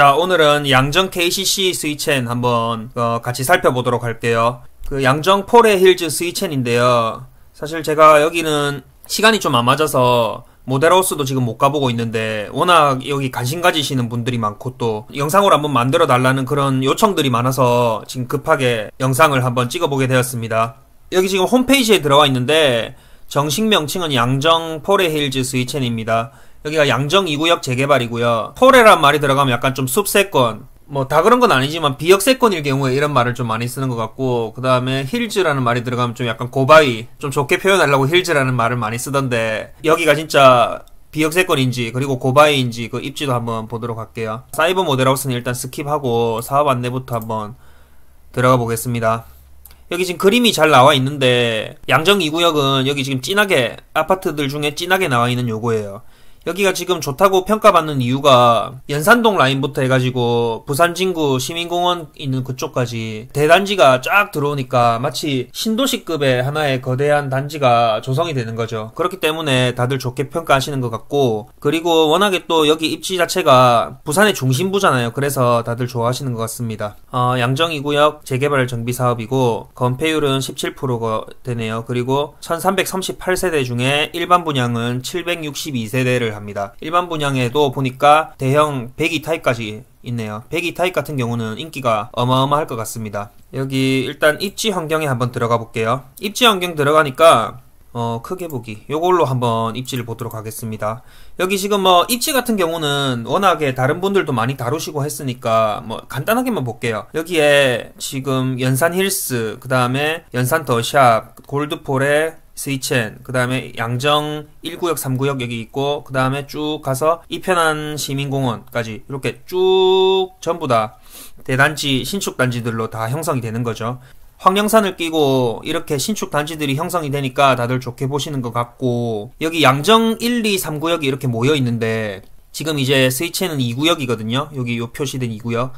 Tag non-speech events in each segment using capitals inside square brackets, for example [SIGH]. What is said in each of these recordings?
자, 오늘은 양정 KCC 스위첸 한번 어, 같이 살펴보도록 할게요. 그 양정 포레 힐즈 스위첸인데요. 사실 제가 여기는 시간이 좀 안 맞아서 모델하우스도 지금 못 가보고 있는데 워낙 여기 관심 가지시는 분들이 많고 또 영상을 한번 만들어 달라는 그런 요청들이 많아서 지금 급하게 영상을 한번 찍어보게 되었습니다. 여기 지금 홈페이지에 들어와 있는데 정식 명칭은 양정 포레 힐즈 스위첸입니다. 여기가 양정 2구역 재개발이고요. 포레란 말이 들어가면 약간 좀 숲세권, 뭐 다 그런 건 아니지만 비역세권일 경우에 이런 말을 좀 많이 쓰는 것 같고 그 다음에 힐즈라는 말이 들어가면 좀 약간 고바위 좀 좋게 표현하려고 힐즈라는 말을 많이 쓰던데 여기가 진짜 비역세권인지 그리고 고바위인지 그 입지도 한번 보도록 할게요 사이버 모델하우스는 일단 스킵하고 사업 안내부터 한번 들어가 보겠습니다 여기 지금 그림이 잘 나와 있는데 양정 2구역은 여기 지금 진하게 아파트들 중에 진하게 나와 있는 요거예요 여기가 지금 좋다고 평가받는 이유가 연산동 라인부터 해가지고 부산 진구 시민공원 있는 그쪽까지 대단지가 쫙 들어오니까 마치 신도시급의 하나의 거대한 단지가 조성이 되는 거죠. 그렇기 때문에 다들 좋게 평가하시는 것 같고 그리고 워낙에 또 여기 입지 자체가 부산의 중심부잖아요. 그래서 다들 좋아하시는 것 같습니다. 어, 양정이구역 재개발 정비 사업이고 건폐율은 17%가 되네요. 그리고 1338세대 중에 일반 분양은 762세대를 분양을 합니다. 일반 분양에도 보니까 대형 102 타입까지 있네요. 102 타입 같은 경우는 인기가 어마어마할 것 같습니다. 여기 일단 입지 환경에 한번 들어가 볼게요. 입지 환경 들어가니까 어, 크게 보기. 요걸로 한번 입지를 보도록 하겠습니다. 여기 지금 뭐, 입지 같은 경우는 워낙에 다른 분들도 많이 다루시고 했으니까, 뭐, 간단하게만 볼게요. 여기에 지금 연산 힐스, 그 다음에 연산 더샵, 골드폴의 스위첸그 다음에 양정 1구역, 3구역 여기 있고, 그 다음에 쭉 가서 이편한 시민공원까지 이렇게 쭉 전부 다 대단지, 신축단지들로 다 형성이 되는 거죠. 황령산을 끼고 이렇게 신축 단지들이 형성이 되니까 다들 좋게 보시는 것 같고 여기 양정 1, 2, 3구역이 이렇게 모여 있는데 지금 이제 스위첸은 2구역이거든요. 여기 요 표시된 2구역.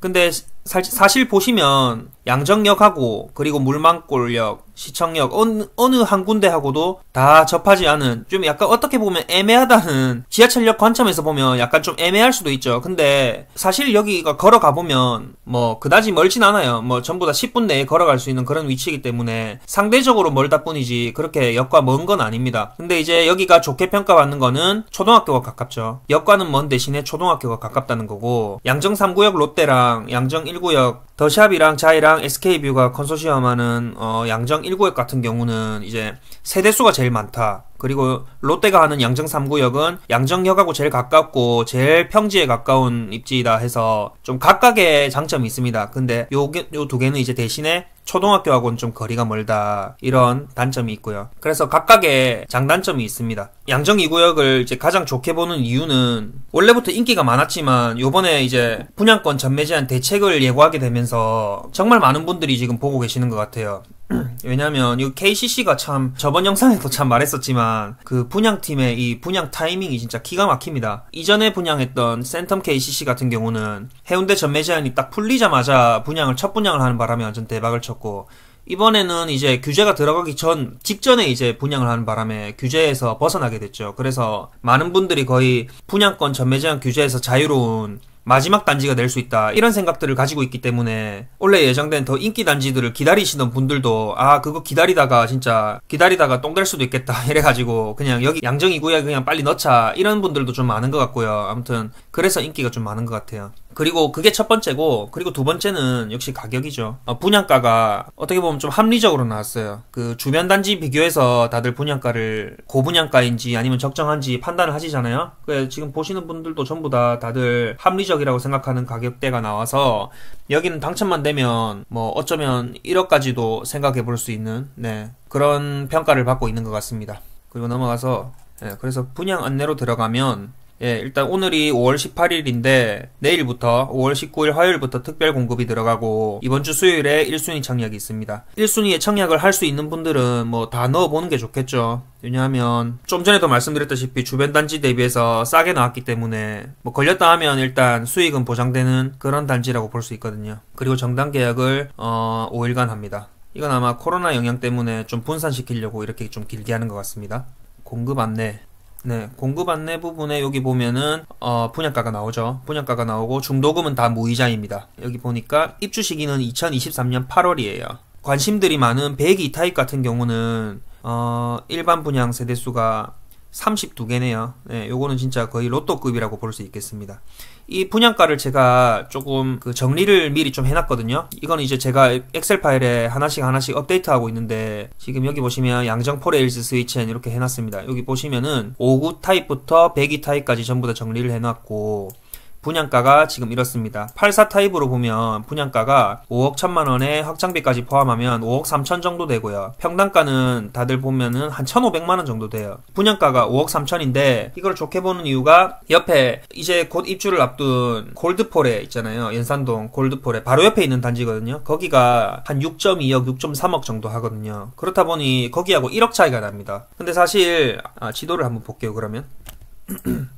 근데 사, 실 보시면 양정역하고 그리고 물망골역, 시청역 어느, 어느 한 군데하고도 다 접하지 않은 좀 약간 어떻게 보면 애매하다는 지하철역 관점에서 보면 약간 좀 애매할 수도 있죠. 근데 사실 여기가 걸어가 보면 뭐 그다지 멀진 않아요. 뭐 전부 다 10분 내에 걸어갈 수 있는 그런 위치이기 때문에 상대적으로 멀다 뿐이지 그렇게 역과 먼 건 아닙니다. 근데 이제 여기가 좋게 평가받는 거는 초등학교가 가깝죠. 역과는 먼 대신에 초등학교가 가깝다는 거고 양정 3구역 롯데랑 양정 1 1구역 더샵이랑 자이랑 SK뷰가 컨소시엄하는 어, 양정 1구역 같은 경우는 이제 세대수가 제일 많다. 그리고 롯데가 하는 양정 3구역은 양정역하고 제일 가깝고 제일 평지에 가까운 입지이다 해서 좀 각각의 장점이 있습니다. 근데 요두 개는 이제 대신에 초등학교 하고는 좀 거리가 멀다 이런 단점이 있고요. 그래서 각각의 장단점이 있습니다. 양정 2구역을 이제 가장 좋게 보는 이유는 원래부터 인기가 많았지만 요번에 이제 분양권 전매 제한 대책을 예고하게 되면서 정말 많은 분들이 지금 보고 계시는 것 같아요. [CLEARS THROAT] 왜냐면 이 KCC가 참 저번 영상에서참 말했었지만 그 분양팀의 이 분양 타이밍이 진짜 기가 막힙니다. 이전에 분양했던 센텀 KCC 같은 경우는 해운대 전매 제한이 딱 풀리자마자 분양을 첫 분양을 하는 바람에 완전 대박을 쳤고 이번에는 이제 규제가 들어가기 전 직전에 이제 분양을 하는 바람에 규제에서 벗어나게 됐죠. 그래서 많은 분들이 거의 분양권 전매 제한 규제에서 자유로운 마지막 단지가 될 수 있다 이런 생각들을 가지고 있기 때문에 원래 예정된 더 인기 단지들을 기다리시는 분들도 아 그거 기다리다가 진짜 기다리다가 똥될 수도 있겠다 [LAUGHS] 이래가지고 그냥 여기 양정이구야 그냥 빨리 넣자 이런 분들도 좀 많은 것 같고요 아무튼 그래서 인기가 좀 많은 것 같아요. 그리고 그게 첫 번째고 그리고 두 번째는 역시 가격이죠. 어, 분양가가 어떻게 보면 좀 합리적으로 나왔어요. 그 주변 단지 비교해서 다들 분양가를 고분양가인지 아니면 적정한지 판단을 하시잖아요. 그래, 서 지금 보시는 분들도 전부 다 다들 합리적이라고 생각하는 가격대가 나와서 여기는 당첨만 되면 뭐 어쩌면 1억까지도 생각해 볼 수 있는 네, 그런 평가를 받고 있는 것 같습니다. 그리고 넘어가서 네, 그래서 분양 안내로 들어가면 예, 일단 오늘이 5월 18일인데 내일부터 5월 19일 화요일부터 특별 공급이 들어가고 이번 주 수요일에 1순위 청약이 있습니다. 1순위에 청약을 할 수 있는 분들은 뭐 다 넣어보는 게 좋겠죠. 왜냐하면 좀 전에도 말씀드렸다시피 주변 단지 대비해서 싸게 나왔기 때문에 뭐 걸렸다 하면 일단 수익은 보장되는 그런 단지라고 볼 수 있거든요. 그리고 정당 계약을 어 5일간 합니다. 이건 아마 코로나 영향 때문에 좀 분산시키려고 이렇게 좀 길게 하는 것 같습니다. 공급 안내 네, 공급 안내 부분에 여기 보면은 어, 분양가가 나오죠. 분양가가 나오고 중도금은 다 무이자입니다. 여기 보니까 입주 시기는 2023년 8월이에요. 관심들이 많은 102 타입 같은 경우는 어, 일반 분양 세대수가 32개네요. 네, 요거는 진짜 거의 로또급이라고 볼 수 있겠습니다. 이 분양가를 제가 조금 그 정리를 미리 좀 해놨거든요. 이건 이제 제가 엑셀 파일에 하나씩 하나씩 업데이트하고 있는데 지금 여기 보시면 양정 포레일즈 스위치엔 이렇게 해놨습니다. 여기 보시면은 59 타입부터 102 타입까지 전부 다 정리를 해놨고 분양가가 지금 이렇습니다. 84 타입으로 보면 분양가가 5억 1천만 원에 확장비까지 포함하면 5억 3천 정도 되고요. 평당가는 다들 보면은 한 1,500만 원 정도 돼요. 분양가가 5억 3천인데 이걸 좋게 보는 이유가 옆에 이제 곧 입주를 앞둔 골드폴에 있잖아요. 연산동 골드폴에 바로 옆에 있는 단지거든요. 거기가 한 6.2억, 6.3억 정도 하거든요. 그렇다 보니 거기하고 1억 차이가 납니다. 근데 사실 아, 지도를 한번 볼게요. 그러면 [CLEARS THROAT]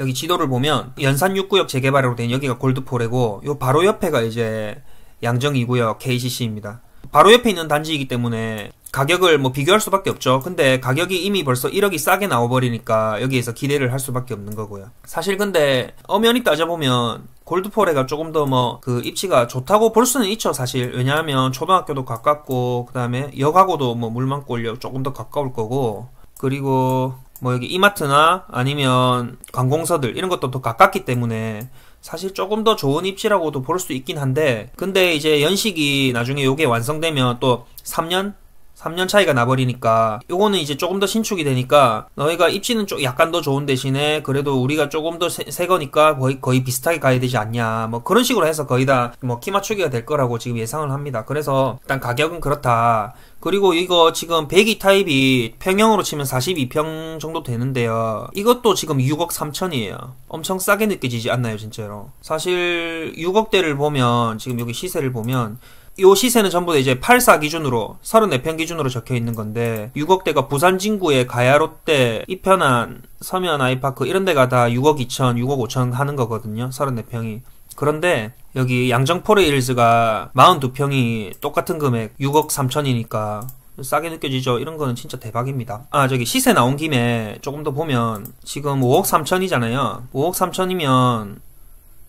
여기 지도를 보면 연산 6구역 재개발으로 된 여기가 골드포레고요 바로 옆에가 이제 양정 2구역 KCC입니다. 바로 옆에 있는 단지이기 때문에 가격을 뭐 비교할 수밖에 없죠. 근데 가격이 이미 벌써 1억이 싸게 나와버리니까 여기에서 기대를 할 수밖에 없는 거고요. 사실 근데 엄연히 따져보면 골드포레가 조금 더 뭐 그 입지가 좋다고 볼 수는 있죠 사실 왜냐하면 초등학교도 가깝고 그 다음에 역하고도 뭐 물만골역 조금 더 가까울 거고 그리고 뭐 여기 이마트나 아니면 관공서들 이런 것도 더 가깝기 때문에 사실 조금 더 좋은 입지라고도 볼 수 있긴 한데 근데 이제 연식이 나중에 요게 완성되면 또 3년 3년 차이가 나버리니까 요거는 이제 조금 더 신축이 되니까 너희가 입시는좀 약간 더 좋은 대신에 그래도 우리가 조금 더 새 거니까 거의, 거의 비슷하게 가야 되지 않냐 뭐 그런 식으로 해서 거의 다 뭐 키 맞추기가 될 거라고 지금 예상을 합니다 그래서 일단 가격은 그렇다 그리고 이거 지금 102 타입이 평형으로 치면 42평 정도 되는데요 이것도 지금 6억 3천이에요 엄청 싸게 느껴지지 않나요 진짜로 사실 6억대를 보면 지금 여기 시세를 보면 요 시세는 전부 다 이제 84 기준으로 34평 기준으로 적혀 있는 건데 6억대가 부산 진구의 가야롯데 이편한 서면 아이파크 이런 데가 다 6억 2천 6억 5천 하는 거거든요 34평이 그런데 여기 양정 포레일즈가 42평이 똑같은 금액 6억 3천이니까 싸게 느껴지죠. 이런 거는 진짜 대박입니다. 아, 저기 시세 나온 김에 조금 더 보면 지금 5억 3천이잖아요. 5억 3천이면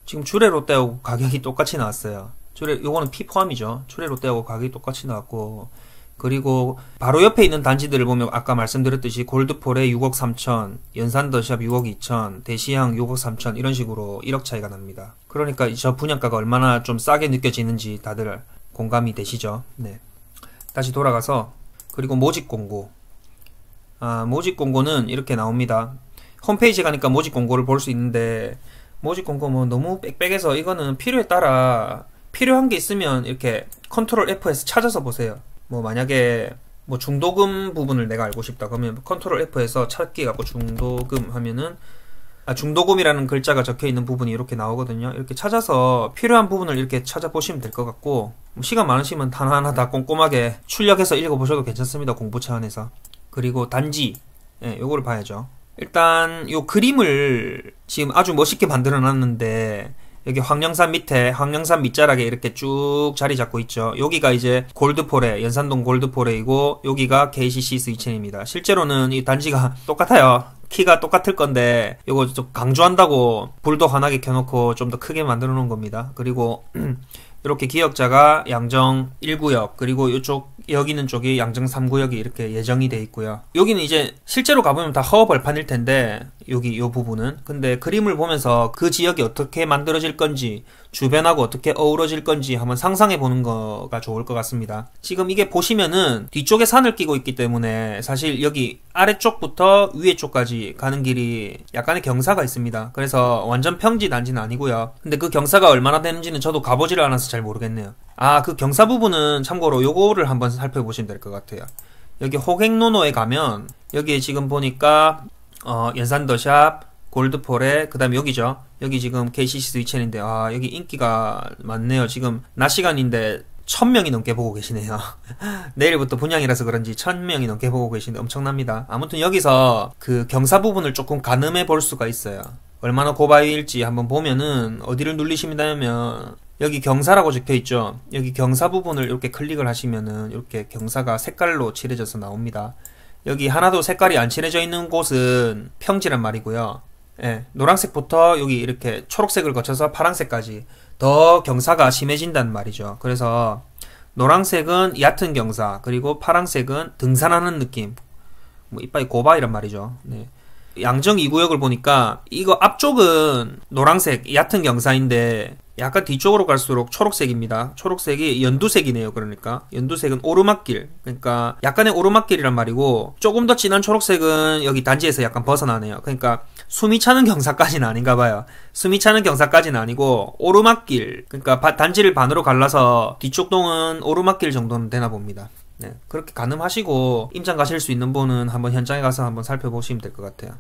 지금 주례 롯데하고 가격이 똑같이 나왔어요. 초래 요거는 피 포함이죠. 초래 롯데하고 가격이 똑같이 나왔고 그리고 바로 옆에 있는 단지들을 보면 아까 말씀드렸듯이 골드폴에 6억 3천, 연산더샵 6억 2천, 대시향 6억 3천 이런 식으로 1억 차이가 납니다. 그러니까 저 분양가가 얼마나 좀 싸게 느껴지는지 다들 공감이 되시죠? 네. 다시 돌아가서 그리고 모집 공고. 아, 모집 공고는 이렇게 나옵니다. 홈페이지 에 가니까 모집 공고를 볼 수 있는데 모집 공고 뭐 너무 빽빽해서 이거는 필요에 따라 필요한 게 있으면 이렇게 컨트롤 F에서 찾아서 보세요. 뭐 만약에 뭐 중도금 부분을 내가 알고 싶다 그러면 컨트롤 F에서 찾기 갖고 중도금 하면은 아 중도금이라는 글자가 적혀 있는 부분이 이렇게 나오거든요. 이렇게 찾아서 필요한 부분을 이렇게 찾아보시면 될 것 같고 뭐 시간 많으시면 단나하나다 꼼꼼하게 출력해서 읽어보셔도 괜찮습니다. 공부 차원에서 그리고 단지 예, 요거를 봐야죠. 일단 요 그림을 지금 아주 멋있게 만들어 놨는데 여기 황령산 밑에 황령산 밑자락에 이렇게 쭉 자리 잡고 있죠. 여기가 이제 골드포레 연산동 골드포레이고 여기가 KCC 스위첸입니다. 실제로는 이 단지가 [LAUGHS] 똑같아요. 키가 똑같을 건데 이거 좀 강조한다고 불도 환하게 켜놓고 좀 더 크게 만들어 놓은 겁니다. 그리고 [CLEARS THROAT] 이렇게 기역자가 양정 1구역 그리고 이쪽 여기는 쪽이 양정 3구역이 이렇게 예정이 돼 있고요. 여기는 이제 실제로 가보면 다 허허 벌판일 텐데 여기 요 부분은 근데 그림을 보면서 그 지역이 어떻게 만들어질 건지 주변하고 어떻게 어우러질 건지 한번 상상해 보는 거가 좋을 것 같습니다. 지금 이게 보시면은 뒤쪽에 산을 끼고 있기 때문에 사실 여기 아래쪽부터 위에 쪽까지 가는 길이 약간의 경사가 있습니다. 그래서 완전 평지 단지는 아니고요. 근데 그 경사가 얼마나 되는지는 저도 가보지를 않아서 잘 모르겠네요. 아, 그 경사 부분은 참고로 요거를 한번 살펴보시면 될 것 같아요. 여기 호갱노노에 가면 여기 에 지금 보니까 어, 연산더샵, 골드폴에 그다음 에 여기죠. 여기 지금 KCC 스위첸인데 아, 여기 인기가 많네요. 지금 낮 시간인데 1000명이 넘게 보고 계시네요. [LAUGHS] 내일부터 분양이라서 그런지 1000명이 넘게 보고 계시는데 엄청납니다. 아무튼 여기서 그 경사 부분을 조금 가늠해 볼 수가 있어요. 얼마나 고바위일지 한번 보면은 어디를 눌리시면 되냐면 여기 경사라고 적혀 있죠. 여기 경사 부분을 이렇게 클릭을 하시면은 이렇게 경사가 색깔로 칠해져서 나옵니다. 여기 하나도 색깔이 안 칠해져 있는 곳은 평지란 말이고요. 예, 노란색부터 여기 이렇게 초록색을 거쳐서 파란색까지 더 경사가 심해진단 말이죠. 그래서 노란색은 얕은 경사, 그리고 파란색은 등산하는 느낌. 뭐 이빨이 고바 이란 말이죠. 네. 양정 2구역을 보니까 이거 앞쪽은 노란색 얕은 경사인데 약간 뒤쪽으로 갈수록 초록색입니다. 초록색이 연두색이네요. 그러니까 연두색은 오르막길. 그러니까 약간의 오르막길이란 말이고 조금 더 진한 초록색은 여기 단지에서 약간 벗어나네요. 그러니까 숨이 차는 경사까지는 아닌가 봐요. 숨이 차는 경사까지는 아니고 오르막길. 그러니까 바, 단지를 반으로 갈라서 뒤쪽 동은 오르막길 정도는 되나 봅니다. 네, 그렇게 가늠하시고 임장 가실 수 있는 분은 한번 현장에 가서 한번 살펴보시면 될 것 같아요.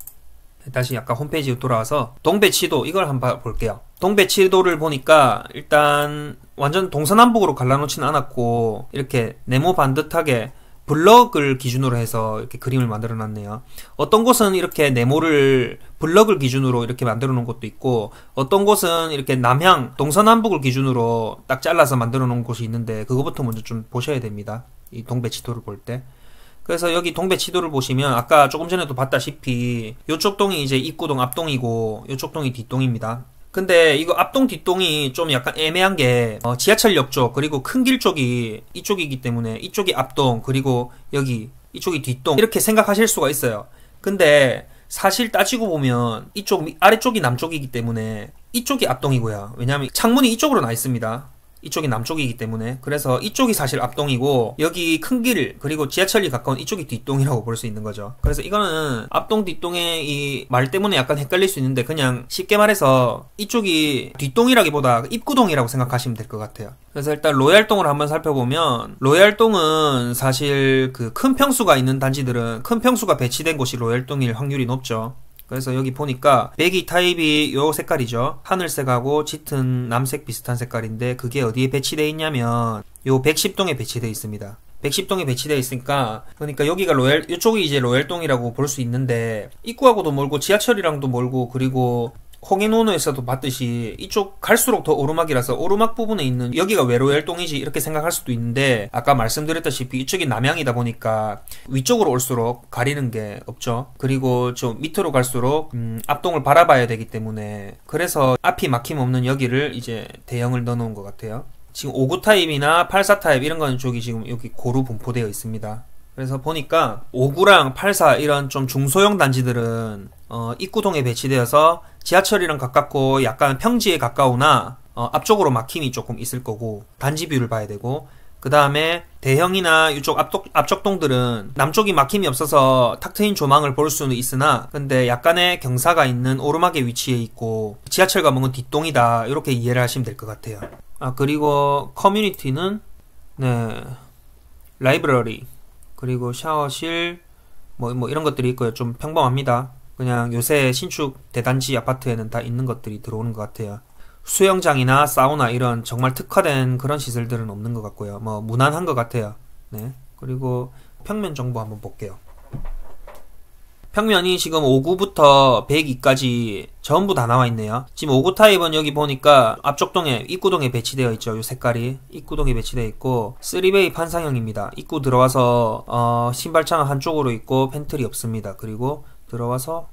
다시 약간 홈페이지로 돌아와서 동배치도 이걸 한번 볼게요. 동배치도를 보니까 일단 완전 동서남북으로 갈라놓진 않았고 이렇게 네모 반듯하게 블럭을 기준으로 해서 이렇게 그림을 만들어 놨네요. 어떤 곳은 이렇게 네모를 블럭을 기준으로 이렇게 만들어 놓은 곳도 있고 어떤 곳은 이렇게 남향, 동서남북을 기준으로 딱 잘라서 만들어 놓은 곳이 있는데 그거부터 먼저 좀 보셔야 됩니다. 이 동배 치도를볼 때. 그래서 여기 동배 지도를 보시면 아까 조금 전에도 봤다시피 이쪽 동이 이제 입구동 앞동이고 이쪽 동이 뒷동입니다. 근데 이거 앞동 뒷동이 좀 약간 애매한 게 어, 지하철역 쪽 그리고 큰 길 쪽이 이쪽이기 때문에 이쪽이 앞동 그리고 여기 이쪽이 뒷동 이렇게 생각하실 수가 있어요. 근데 사실 따지고 보면 이쪽 아래쪽이 남쪽이기 때문에 이쪽이 앞동이고요. 왜냐하면 창문이 이쪽으로 나 있습니다. 이쪽이 남쪽이기 때문에 그래서 이쪽이 사실 앞동이고 여기 큰 길 그리고 지하철이 가까운 이쪽이 뒷동이라고 볼 수 있는 거죠. 그래서 이거는 앞동 뒷동의 이 말 때문에 약간 헷갈릴 수 있는데 그냥 쉽게 말해서 이쪽이 뒷동이라기보다 입구동이라고 생각하시면 될 것 같아요. 그래서 일단 로얄동을 한번 살펴보면 로얄동은 사실 그 큰 평수가 있는 단지들은 큰 평수가 배치된 곳이 로얄동일 확률이 높죠. 그래서 여기 보니까 배기 타입이 요 색깔이죠 하늘색하고 짙은 남색 비슷한 색깔인데 그게 어디에 배치되어 있냐면 요 110동에 배치되어 있습니다 110동에 배치되어 있으니까 그러니까 여기가 로얄 이쪽이 이제 로얄동이라고 볼 수 있는데 입구하고도 멀고 지하철이랑도 멀고 그리고 홍인호노에서도 봤듯이 이쪽 갈수록 더 오르막이라서 오르막 부분에 있는 여기가 외로열동이지 이렇게 생각할 수도 있는데 아까 말씀드렸다시피 이쪽이 남양이다 보니까 위쪽으로 올수록 가리는 게 없죠. 그리고 좀 밑으로 갈수록 음, 앞동을 바라봐야 되기 때문에 그래서 앞이 막힘없는 여기를 이제 대형을 넣어놓은 것 같아요. 지금 5구 타입이나 84 타입 이런 거는 쪽이 지금 여기 고루 분포되어 있습니다. 그래서 보니까 5구랑 84 이런 좀 중소형 단지들은 어, 입구동에 배치되어서 지하철이랑 가깝고 약간 평지에 가까우나 어, 앞쪽으로 막힘이 조금 있을 거고 단지 뷰를 봐야 되고 그 다음에 대형이나 이쪽 앞쪽, 앞쪽동들은 남쪽이 막힘이 없어서 탁 트인 조망을 볼 수는 있으나 근데 약간의 경사가 있는 오르막의 위치에 있고 지하철 가면 뒷동이다 이렇게 이해를 하시면 될 것 같아요 아 그리고 커뮤니티는 네 라이브러리 그리고 샤워실 뭐, 뭐 이런 것들이 있고요 좀 평범합니다 그냥 요새 신축 대단지 아파트에는 다 있는 것들이 들어오는 것 같아요. 수영장이나 사우나 이런 정말 특화된 그런 시설들은 없는 것 같고요. 뭐 무난한 것 같아요. 네. 그리고 평면 정보 한번 볼게요. 평면이 지금 5구부터 102까지 전부 다 나와 있네요. 지금 5구 타입은 여기 보니까 앞쪽 동에 입구동에 배치되어 있죠. 이 색깔이 입구동에 배치되어 있고 3베이 판상형입니다. 입구 들어와서 어, 신발창은 한쪽으로 있고 팬틀이 없습니다. 그리고 들어와서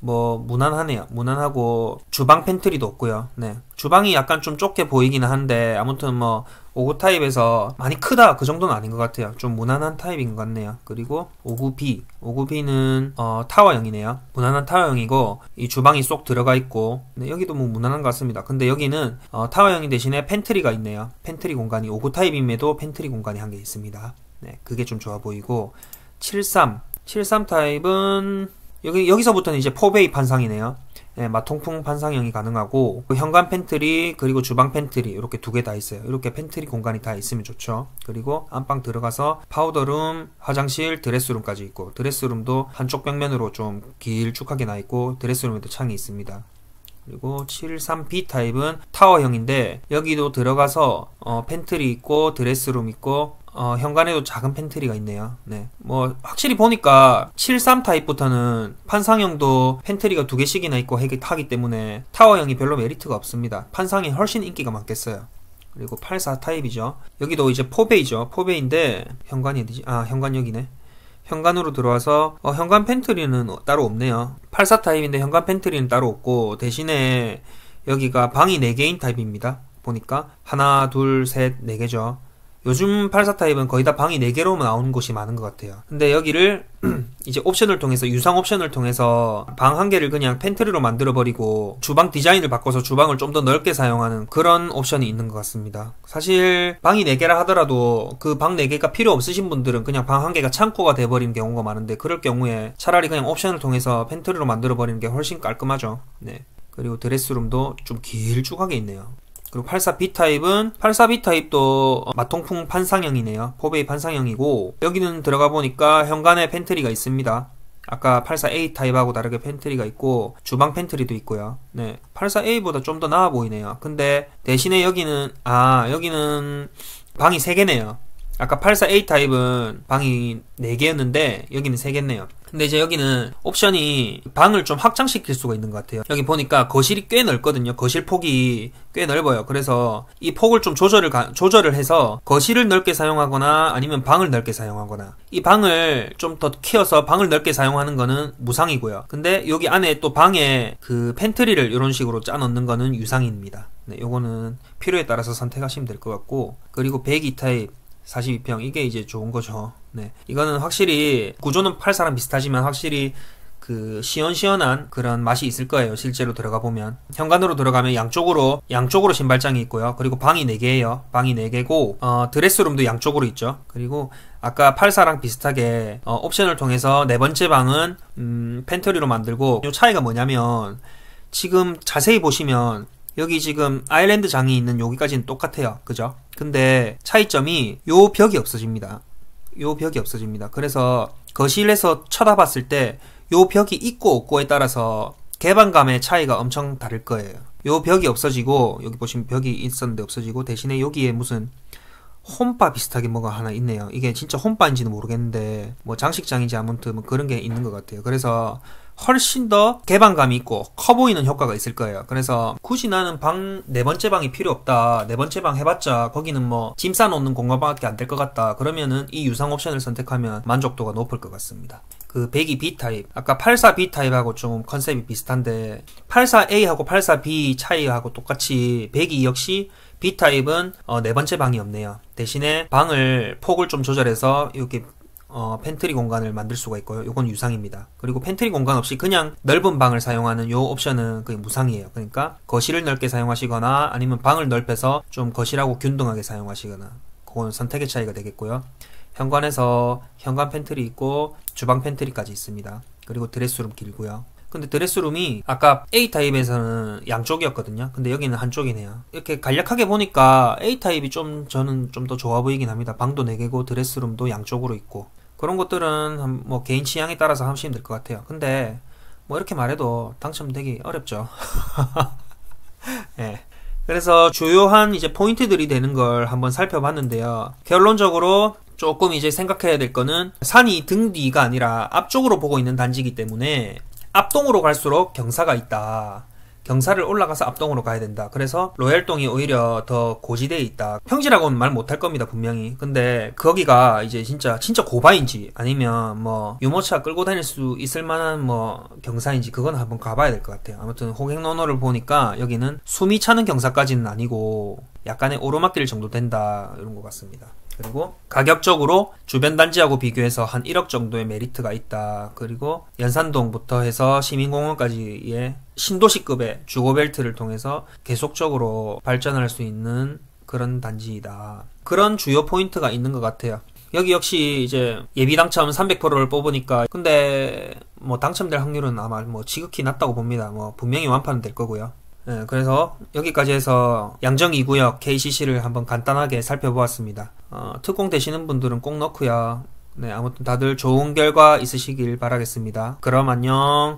뭐 무난하네요. 무난하고 주방 팬트리도 없고요. 네. 주방이 약간 좀 좁게 보이기는 한데 아무튼 뭐 오구 타입에서 많이 크다 그 정도는 아닌 것 같아요. 좀 무난한 타입인 것 같네요. 그리고 오구 b 오구 b 는 어, 타워형이네요. 무난한 타워형이고 이 주방이 쏙 들어가 있고 네, 여기도 뭐 무난한 것 같습니다. 근데 여기는 어, 타워형이 대신에 팬트리가 있네요. 팬트리 공간이 오구 타입임에도 팬트리 공간이 한 개 있습니다. 네, 그게 좀 좋아 보이고 73 73 타입은 여기, 여기서부터는 이제 포베이 판상이네요. 네, 마통풍 판상형이 가능하고 그 현관 팬트리 그리고 주방 팬트리 이렇게 두 개 다 있어요. 이렇게 팬트리 공간이 다 있으면 좋죠. 그리고 안방 들어가서 파우더룸, 화장실, 드레스룸까지 있고 드레스룸도 한쪽 벽면으로 좀 길쭉하게 나 있고 드레스룸에도 창이 있습니다. 그리고 73B 타입은 타워형인데 여기도 들어가서 어, 팬트리 있고 드레스룸 있고 어, 현관에도 작은 팬트리가 있네요. 네. 뭐, 확실히 보니까 73 타입부터는 판상형도 팬트리가 두 개씩이나 있고 하기 때문에 타워형이 별로 메리트가 없습니다. 판상이 훨씬 인기가 많겠어요. 그리고 84 타입이죠. 여기도 이제 포베이죠. 포베인데, 현관이 어디지? 아, 현관 여기네. 현관으로 들어와서 어, 현관 팬트리는 따로 없네요. 84 타입인데 현관 팬트리는 따로 없고 대신에 여기가 방이 4개인 타입입니다. 보니까 하나, 둘, 셋, 네개죠 요즘 84 타입은 거의 다 방이 4개로 나오는 곳이 많은 것 같아요. 근데 여기를 [CLEARS THROAT] 이제 옵션을 통해서 유상 옵션을 통해서 방 한 개를 그냥 펜트리로 만들어 버리고 주방 디자인을 바꿔서 주방을 좀 더 넓게 사용하는 그런 옵션이 있는 것 같습니다. 사실 방이 4개라 하더라도 그 방 4개가 필요 없으신 분들은 그냥 방 한 개가 창고가 돼 버린 경우가 많은데 그럴 경우에 차라리 그냥 옵션을 통해서 펜트리로 만들어 버리는 게 훨씬 깔끔하죠. 네. 그리고 드레스룸도 좀 길쭉하게 있네요. 그리고 84B 타입은 84B 타입도 마통풍 어, 판상형이네요. 포베이 판상형이고 여기는 들어가 보니까 현관에 팬트리가 있습니다. 아까 84A 타입하고 다르게 팬트리가 있고 주방 팬트리도 있고요. 네, 84A보다 좀 더 나아 보이네요. 근데 대신에 여기는 아 여기는 방이 3개네요. 아까 84A 타입은 방이 4개였는데 여기는 3개네요. 근데 이제 여기는 옵션이 방을 좀 확장시킬 수가 있는 것 같아요. 여기 보니까 거실이 꽤 넓거든요. 거실 폭이 꽤 넓어요. 그래서 이 폭을 좀 조절을 가, 조절을 해서 거실을 넓게 사용하거나 아니면 방을 넓게 사용하거나 이 방을 좀 더 키워서 방을 넓게 사용하는 거는 무상이고요. 근데 여기 안에 또 방에 그 팬트리를 이런 식으로 짜 넣는 거는 유상입니다. 네, 요거는 필요에 따라서 선택하시면 될 것 같고 그리고 102 타입 42평 이게 이제 좋은 거죠. 네. 이거는 확실히 구조는 8사랑 비슷하지만 확실히 그 시원시원한 그런 맛이 있을 거예요. 실제로 들어가 보면 현관으로 들어가면 양쪽으로 양쪽으로 신발장이 있고요. 그리고 방이 4개예요. 방이 4개고 어, 드레스룸도 양쪽으로 있죠. 그리고 아까 8사랑 비슷하게 어, 옵션을 통해서 네 번째 방은 음, 펜트리로 만들고 요 차이가 뭐냐면 지금 자세히 보시면 여기 지금 아일랜드 장이 있는 여기까지는 똑같아요. 그죠? 근데 차이점이 요 벽이 없어집니다. 요 벽이 없어집니다. 그래서 거실에서 쳐다봤을 때 요 벽이 있고 없고에 따라서 개방감의 차이가 엄청 다를 거예요. 요 벽이 없어지고 여기 보시면 벽이 있었는데 없어지고 대신에 여기에 무슨 홈바 비슷하게 뭐가 하나 있네요. 이게 진짜 홈바인지는 모르겠는데 뭐 장식장인지 아무튼 뭐 그런 게 있는 것 같아요. 그래서 훨씬 더 개방감이 있고 커 보이는 효과가 있을 거예요. 그래서 굳이 나는 방 네 번째 방이 필요 없다. 네 번째 방 해봤자 거기는 뭐 짐 싸놓는 공간밖에 안 될 것 같다. 그러면은 이 유상 옵션을 선택하면 만족도가 높을 것 같습니다. 그 102B 타입 아까 84B 타입하고 좀 컨셉이 비슷한데 84A하고 84B 차이하고 똑같이 102 역시 B 타입은 어, 네 번째 방이 없네요. 대신에 방을 폭을 좀 조절해서 이렇게 어, 펜트리 공간을 만들 수가 있고요. 요건 유상입니다. 그리고 팬트리 공간 없이 그냥 넓은 방을 사용하는 요 옵션은 그 무상이에요. 그러니까 거실을 넓게 사용하시거나 아니면 방을 넓혀서 좀 거실하고 균등하게 사용하시거나 그건 선택의 차이가 되겠고요. 현관에서 현관 팬트리 있고 주방 팬트리까지 있습니다. 그리고 드레스룸 길고요. 근데 드레스룸이 아까 A 타입에서는 양쪽이었거든요. 근데 여기는 한쪽이네요. 이렇게 간략하게 보니까 A 타입이 좀 저는 좀 더 좋아 보이긴 합니다. 방도 4개고 드레스룸도 양쪽으로 있고 그런 것들은 뭐 개인 취향에 따라서 하시면 될 것 같아요. 근데 뭐 이렇게 말해도 당첨되기 어렵죠. 네. [LAUGHS] 그래서 주요한 이제 포인트들이 되는 걸 한번 살펴봤는데요. 결론적으로 조금 이제 생각해야 될 거는 산이 등 뒤가 아니라 앞쪽으로 보고 있는 단지이기 때문에 앞동으로 갈수록 경사가 있다. 경사를 올라가서 앞동으로 가야 된다. 그래서 로얄동이 오히려 더 고지대에 있다. 평지라고는 말 못할 겁니다, 분명히. 근데 거기가 이제 진짜 진짜 고바인지 아니면 뭐 유모차 끌고 다닐 수 있을 만한 뭐 경사인지 그건 한번 가봐야 될 것 같아요. 아무튼 호객노노를 보니까 여기는 숨이 차는 경사까지는 아니고 약간의 오르막길 정도 된다 이런 것 같습니다. 그리고 가격적으로 주변 단지하고 비교해서 한 1억 정도의 메리트가 있다. 그리고 연산동부터 해서 시민공원까지의 신도시급의 주거벨트를 통해서 계속적으로 발전할 수 있는 그런 단지이다. 그런 주요 포인트가 있는 것 같아요. 여기 역시 이제 예비 당첨 300%를 뽑으니까 근데 뭐 당첨될 확률은 아마 뭐 지극히 낮다고 봅니다. 뭐 분명히 완판은 될 거고요. 네, 그래서 여기까지 해서 양정 2구역 KCC를 한번 간단하게 살펴보았습니다. 어, 특공 되시는 분들은 꼭 넣고요. 네, 아무튼 다들 좋은 결과 있으시길 바라겠습니다. 그럼 안녕.